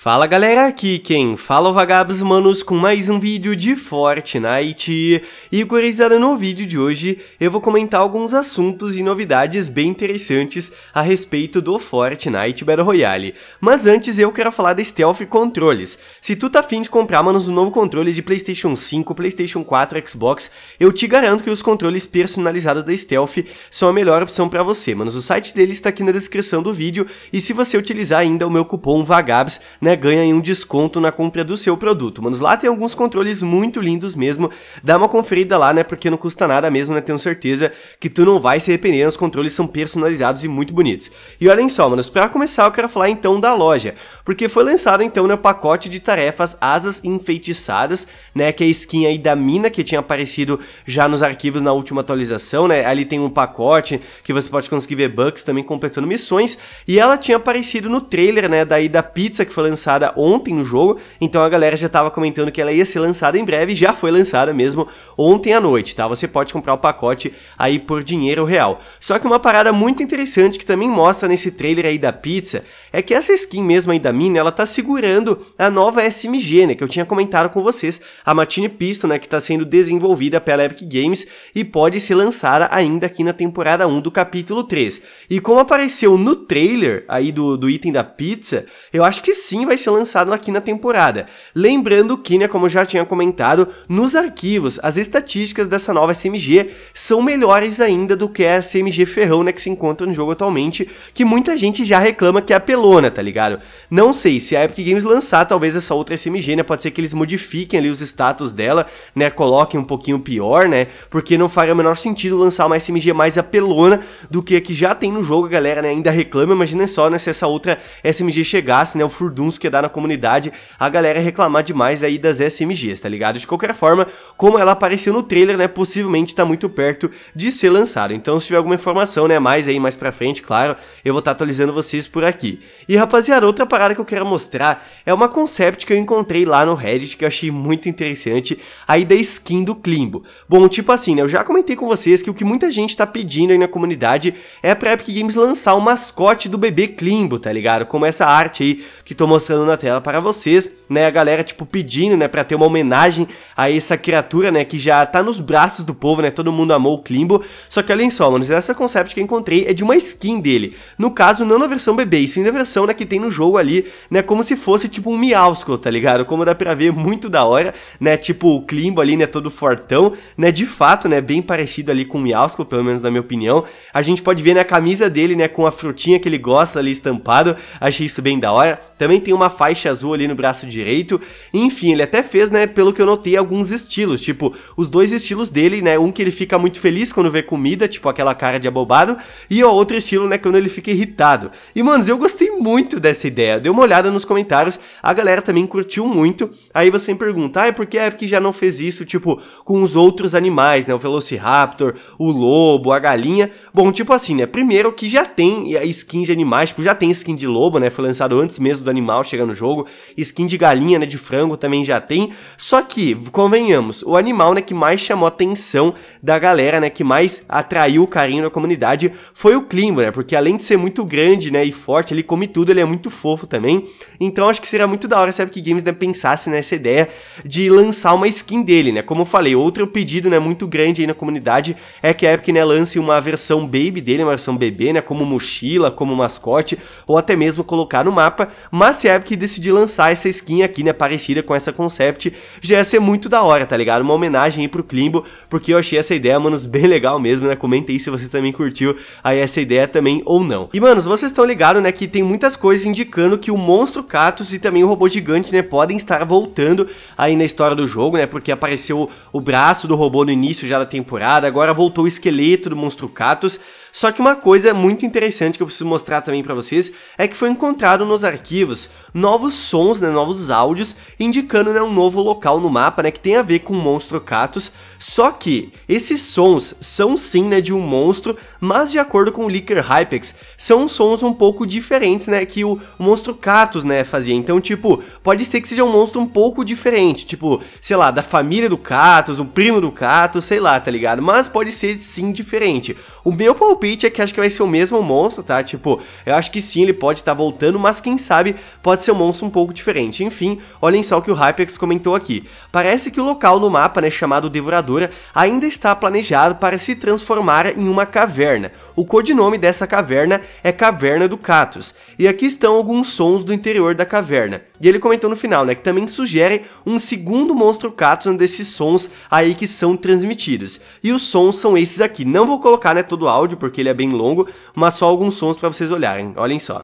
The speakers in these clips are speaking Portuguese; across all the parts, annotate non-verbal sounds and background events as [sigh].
Fala galera, aqui quem fala é o Vagabos Manos com mais um vídeo de Fortnite e gurizada no vídeo de hoje eu vou comentar alguns assuntos e novidades bem interessantes a respeito do Fortnite Battle Royale, mas antes eu quero falar da Stealth Controles, se tu tá afim de comprar manos um novo controle de Playstation 5, Playstation 4, Xbox, eu te garanto que os controles personalizados da Stealth são a melhor opção para você, manos, o site deles está aqui na descrição do vídeo e se você utilizar ainda o meu cupom VAGABS né, ganha um desconto na compra do seu produto. Manos, lá tem alguns controles muito lindos mesmo. Dá uma conferida lá, né, porque não custa nada mesmo, né? Tenho certeza que tu não vai se arrepender. Né, os controles são personalizados e muito bonitos. E olhem só, manos, para começar eu quero falar então da loja, porque foi lançado então né, o pacote de tarefas Asas Enfeitiçadas, né, que é a skin aí da mina que tinha aparecido já nos arquivos na última atualização, né? Ali tem um pacote que você pode conseguir ver bugs também completando missões, e ela tinha aparecido no trailer, né, daí da pizza que foi lançada lançada ontem no jogo, então a galera já estava comentando que ela ia ser lançada em breve, já foi lançada mesmo ontem à noite, tá? Você pode comprar o pacote aí por dinheiro real. Só que uma parada muito interessante que também mostra nesse trailer aí da pizza é que essa skin mesmo aí da Mina, ela tá segurando a nova SMG, né, que eu tinha comentado com vocês, a Matine Pistol, né, que tá sendo desenvolvida pela Epic Games e pode ser lançada ainda aqui na temporada 1 do capítulo 3. E como apareceu no trailer aí do, do item da pizza, eu acho que sim vai ser lançado aqui na temporada. Lembrando que, né, como já tinha comentado, nos arquivos, as estatísticas dessa nova SMG são melhores ainda do que a SMG Ferrão, né, que se encontra no jogo atualmente, que muita gente já reclama que é apelona, tá ligado? Não sei, se a Epic Games lançar talvez essa outra SMG, né, pode ser que eles modifiquem ali os status dela, né, coloquem um pouquinho pior, né, porque não faria o menor sentido lançar uma SMG mais apelona do que a que já tem no jogo, a galera, né, ainda reclama, imagina só, né, se essa outra SMG chegasse, né, o Furdun que dá na comunidade a galera reclamar demais aí das SMGs, tá ligado? De qualquer forma, como ela apareceu no trailer, né, possivelmente tá muito perto de ser lançado. Então, se tiver alguma informação, né, mais aí mais pra frente, claro, eu vou estar tá atualizando vocês por aqui. E rapaziada, outra parada que eu quero mostrar é uma concept que eu encontrei lá no Reddit que eu achei muito interessante, aí da skin do Klimbo. Bom, tipo assim, né, eu já comentei com vocês que o que muita gente tá pedindo aí na comunidade é pra Epic Games lançar o mascote do bebê Klimbo, tá ligado? Como essa arte aí que tô mostrando mostrando na tela para vocês, né? A galera, tipo, pedindo, né, pra ter uma homenagem a essa criatura, né, que já tá nos braços do povo, né? Todo mundo amou o Klimbo. Só que olhem só, mano, essa concept que eu encontrei é de uma skin dele. No caso, não na versão bebê, sim na versão, né, que tem no jogo ali, né, como se fosse, tipo, um miausco, tá ligado? Como dá pra ver, [laughs] muito da hora, né? Tipo, o Klimbo ali, né, todo fortão, né? De fato, né, bem parecido ali com o miausco, pelo menos na minha opinião. A gente pode ver, né, a camisa dele, né, com a frutinha que ele gosta ali estampado. Achei isso bem da hora. Também tem uma faixa azul ali no braço direito. Enfim, ele até fez, né, pelo que eu notei, alguns estilos. Tipo, os dois estilos dele, né? Um que ele fica muito feliz quando vê comida, tipo aquela cara de abobado. E o outro estilo, né, quando ele fica irritado. E, manos, eu gostei muito dessa ideia. Dei uma olhada nos comentários. A galera também curtiu muito. Aí você me pergunta, ah, é porque a Epic já não fez isso, tipo, com os outros animais, né? O Velociraptor, o lobo, a galinha. Bom, tipo assim, né? Primeiro que já tem skin de animais, tipo, já tem skin de lobo, né? Foi lançado antes mesmo do animal chega no jogo, skin de galinha, né, de frango também já tem. Só que, convenhamos, o animal, né, que mais chamou a atenção da galera, né, que mais atraiu o carinho da comunidade foi o Klimbo, né, porque além de ser muito grande, né, e forte, ele come tudo, ele é muito fofo também. Então acho que seria muito da hora se a Epic Games, né, pensasse nessa ideia de lançar uma skin dele, né. Como eu falei, outro pedido, né, muito grande aí na comunidade é que a Epic, né, lance uma versão baby dele, uma versão bebê, né, como mochila, como mascote, ou até mesmo colocar no mapa, mas se a Epic decidir lançar essa skin aqui, né, parecida com essa concept, já ia ser muito da hora, tá ligado? Uma homenagem aí pro Klimbo, porque eu achei essa ideia, manos, bem legal mesmo, né? Comenta aí se você também curtiu aí essa ideia também ou não. E, manos, vocês estão ligados, né, que tem muitas coisas indicando que o Monstro Catus e também o Robô Gigante, né, podem estar voltando aí na história do jogo, né, porque apareceu o braço do robô no início já da temporada, agora voltou o esqueleto do Monstro Catus, só que uma coisa muito interessante que eu preciso mostrar também para vocês é que foi encontrado nos arquivos novos sons, né, novos áudios, indicando né, um novo local no mapa né, que tem a ver com o monstro Catus. Só que esses sons são sim né, de um monstro, mas de acordo com o Licker Hypex, são sons um pouco diferentes né, que o monstro Catus né, fazia. Então, tipo, pode ser que seja um monstro um pouco diferente, tipo, sei lá, da família do Catus, um primo do Catus, sei lá, tá ligado? Mas pode ser sim diferente. O meu palpite é que acho que vai ser o mesmo monstro, tá? Tipo, eu acho que sim, ele pode estar tá voltando, mas quem sabe pode ser um monstro um pouco diferente. Enfim, olhem só o que o Hypex comentou aqui. Parece que o local no mapa, né, chamado Devoradora, ainda está planejado para se transformar em uma caverna. O codinome dessa caverna é Caverna do Catus. E aqui estão alguns sons do interior da caverna. E ele comentou no final, né, que também sugere um segundo monstro Katsuan desses sons aí que são transmitidos. E os sons são esses aqui. Não vou colocar, né, todo o áudio, porque ele é bem longo, mas só alguns sons para vocês olharem. Olhem só.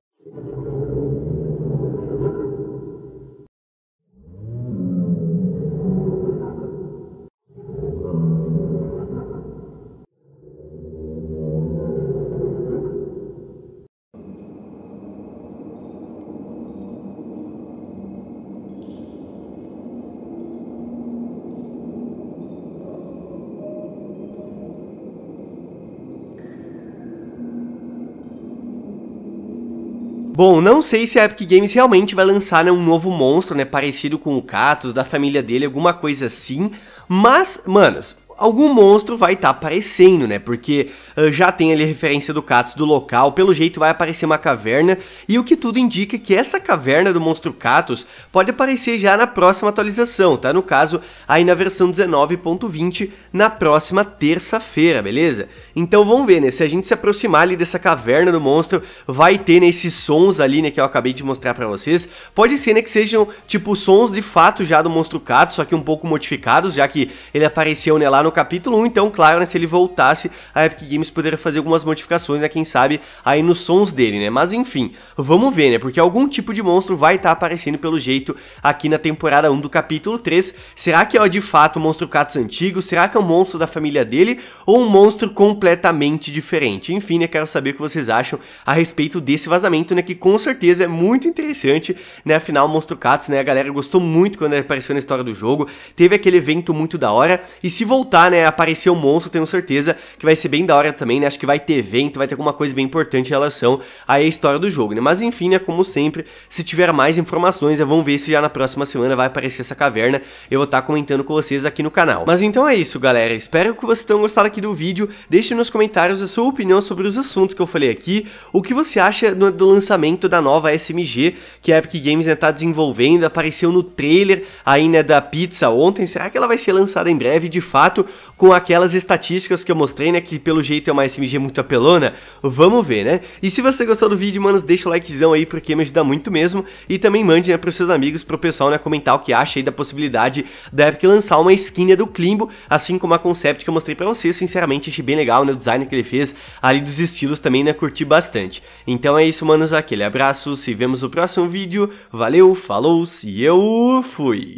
Bom, não sei se a Epic Games realmente vai lançar né, um novo monstro, né, parecido com o Katos, da família dele, alguma coisa assim, mas, manos, algum monstro vai estar tá aparecendo, né? Porque uh, já tem ali referência do Katsu do local, pelo jeito vai aparecer uma caverna, e o que tudo indica é que essa caverna do monstro Katus pode aparecer já na próxima atualização, tá? No caso, aí na versão 19.20, na próxima terça-feira, beleza? Então vamos ver, né? Se a gente se aproximar ali dessa caverna do monstro, vai ter né, esses sons ali, né? Que eu acabei de mostrar pra vocês. Pode ser, né? Que sejam, tipo, sons de fato já do monstro Katus, só que um pouco modificados, já que ele apareceu, né? Lá no capítulo 1, então, claro, né, se ele voltasse, a Epic Games poderia fazer algumas modificações, né, quem sabe, aí nos sons dele, né? Mas enfim, vamos ver, né? Porque algum tipo de monstro vai estar tá aparecendo pelo jeito aqui na temporada 1 do capítulo 3. Será que é de fato o monstro Katz antigo? Será que é um monstro da família dele ou um monstro completamente diferente? Enfim, né, quero saber o que vocês acham a respeito desse vazamento, né, que com certeza é muito interessante, né? Afinal, o monstro Katz, né, a galera gostou muito quando apareceu na história do jogo. Teve aquele evento muito da hora e se voltar né? Aparecer o um monstro, tenho certeza que vai ser bem da hora também, né? Acho que vai ter evento, vai ter alguma coisa bem importante em relação à história do jogo, né? Mas enfim, né? Como sempre, se tiver mais informações, né, vamos ver se já na próxima semana vai aparecer essa caverna. Eu vou estar tá comentando com vocês aqui no canal. Mas então é isso, galera. Espero que vocês tenham gostado aqui do vídeo. Deixe nos comentários a sua opinião sobre os assuntos que eu falei aqui. O que você acha do, do lançamento da nova SMG, que a Epic Games está né, tá desenvolvendo, apareceu no trailer aí, né, da pizza ontem. Será que ela vai ser lançada em breve? De fato, com aquelas estatísticas que eu mostrei, né? Que pelo jeito é uma SMG muito apelona. Vamos ver, né? E se você gostou do vídeo, manos, deixa o likezão aí porque me ajuda muito mesmo. E também mande né, pros seus amigos, pro pessoal, né? Comentar o que acha aí da possibilidade da Epic lançar uma skin né, do Klimbo, assim como a concept que eu mostrei pra vocês. Sinceramente, achei bem legal, né? O design que ele fez ali dos estilos também, né? Curti bastante. Então é isso, manos. Aquele abraço. Se vemos no próximo vídeo. Valeu, falou e eu fui!